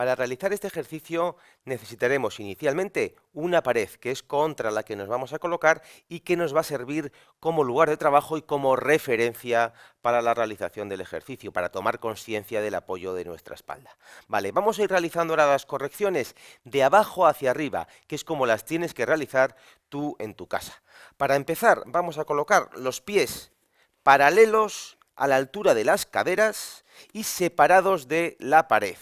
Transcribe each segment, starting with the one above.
Para realizar este ejercicio necesitaremos inicialmente una pared que es contra la que nos vamos a colocar y que nos va a servir como lugar de trabajo y como referencia para la realización del ejercicio, para tomar conciencia del apoyo de nuestra espalda. Vale, vamos a ir realizando ahora las correcciones de abajo hacia arriba, que es como las tienes que realizar tú en tu casa. Para empezar, vamos a colocar los pies paralelos a la altura de las caderas y separados de la pared.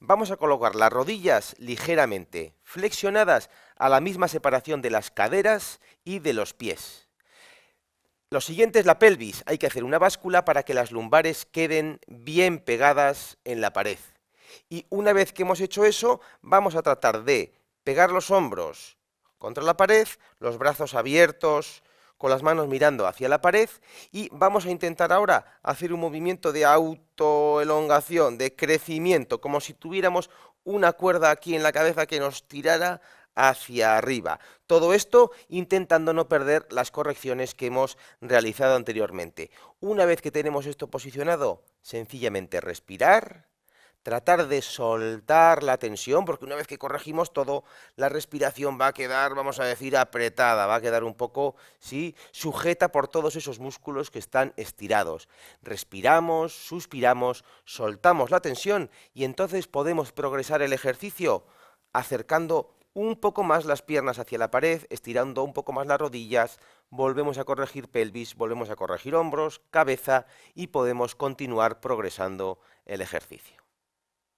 Vamos a colocar las rodillas ligeramente flexionadas a la misma separación de las caderas y de los pies. Lo siguiente es la pelvis. Hay que hacer una báscula para que las lumbares queden bien pegadas en la pared. Y una vez que hemos hecho eso, vamos a tratar de pegar los hombros contra la pared, los brazos abiertos, con las manos mirando hacia la pared y vamos a intentar ahora hacer un movimiento de autoelongación, de crecimiento, como si tuviéramos una cuerda aquí en la cabeza que nos tirara hacia arriba. Todo esto intentando no perder las correcciones que hemos realizado anteriormente. Una vez que tenemos esto posicionado, sencillamente respirar tratar de soltar la tensión, porque una vez que corregimos todo, la respiración va a quedar, vamos a decir, apretada, va a quedar un poco, sí, sujeta por todos esos músculos que están estirados. Respiramos, suspiramos, soltamos la tensión y entonces podemos progresar el ejercicio acercando un poco más las piernas hacia la pared, estirando un poco más las rodillas, volvemos a corregir pelvis, volvemos a corregir hombros, cabeza y podemos continuar progresando el ejercicio.